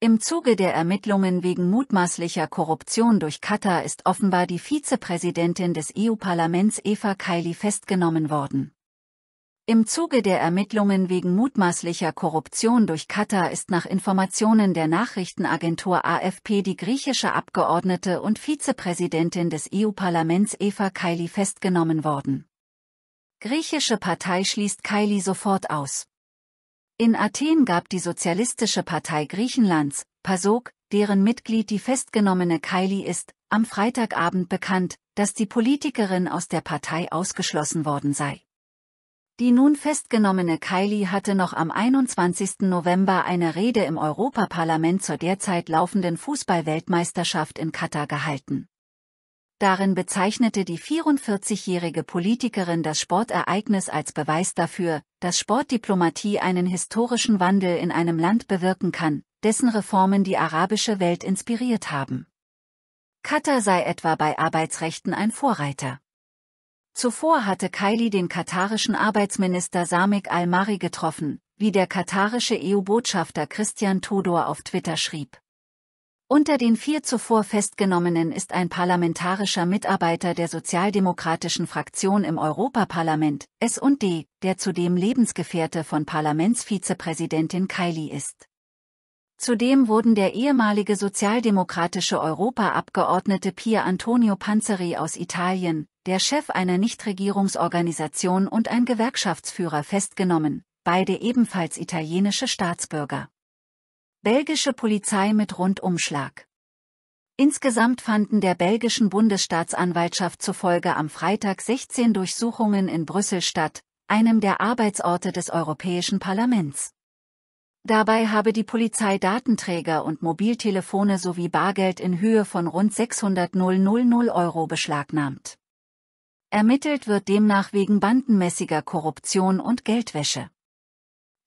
Im Zuge der Ermittlungen wegen mutmaßlicher Korruption durch Katar ist offenbar die Vizepräsidentin des EU-Parlaments Eva Kaili festgenommen worden. Im Zuge der Ermittlungen wegen mutmaßlicher Korruption durch Katar ist nach Informationen der Nachrichtenagentur AFP die griechische Abgeordnete und Vizepräsidentin des EU-Parlaments Eva Kaili festgenommen worden. Griechische Partei schließt Kaili sofort aus. In Athen gab die Sozialistische Partei Griechenlands, PASOK, deren Mitglied die festgenommene Kylie ist, am Freitagabend bekannt, dass die Politikerin aus der Partei ausgeschlossen worden sei. Die nun festgenommene Kylie hatte noch am 21. November eine Rede im Europaparlament zur derzeit laufenden Fußballweltmeisterschaft in Katar gehalten. Darin bezeichnete die 44-jährige Politikerin das Sportereignis als Beweis dafür, dass Sportdiplomatie einen historischen Wandel in einem Land bewirken kann, dessen Reformen die arabische Welt inspiriert haben. Katar sei etwa bei Arbeitsrechten ein Vorreiter. Zuvor hatte Kaili den katarischen Arbeitsminister Samik al-Mari getroffen, wie der katarische EU-Botschafter Christian Todor auf Twitter schrieb. Unter den vier zuvor festgenommenen ist ein parlamentarischer Mitarbeiter der sozialdemokratischen Fraktion im Europaparlament, S&D, der zudem Lebensgefährte von Parlamentsvizepräsidentin Kaili ist. Zudem wurden der ehemalige sozialdemokratische Europaabgeordnete Pier Antonio Panzeri aus Italien, der Chef einer Nichtregierungsorganisation und ein Gewerkschaftsführer festgenommen, beide ebenfalls italienische Staatsbürger. Belgische Polizei mit Rundumschlag. Insgesamt fanden der belgischen Bundesstaatsanwaltschaft zufolge am Freitag 16 Durchsuchungen in Brüssel statt, einem der Arbeitsorte des Europäischen Parlaments. Dabei habe die Polizei Datenträger und Mobiltelefone sowie Bargeld in Höhe von rund 600 000 Euro beschlagnahmt. Ermittelt wird demnach wegen bandenmäßiger Korruption und Geldwäsche.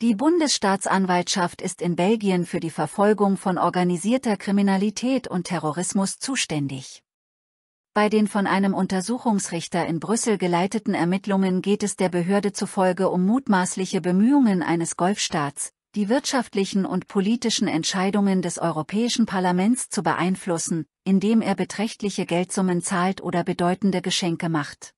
Die Bundesstaatsanwaltschaft ist in Belgien für die Verfolgung von organisierter Kriminalität und Terrorismus zuständig. Bei den von einem Untersuchungsrichter in Brüssel geleiteten Ermittlungen geht es der Behörde zufolge um mutmaßliche Bemühungen eines Golfstaats, die wirtschaftlichen und politischen Entscheidungen des Europäischen Parlaments zu beeinflussen, indem er beträchtliche Geldsummen zahlt oder bedeutende Geschenke macht.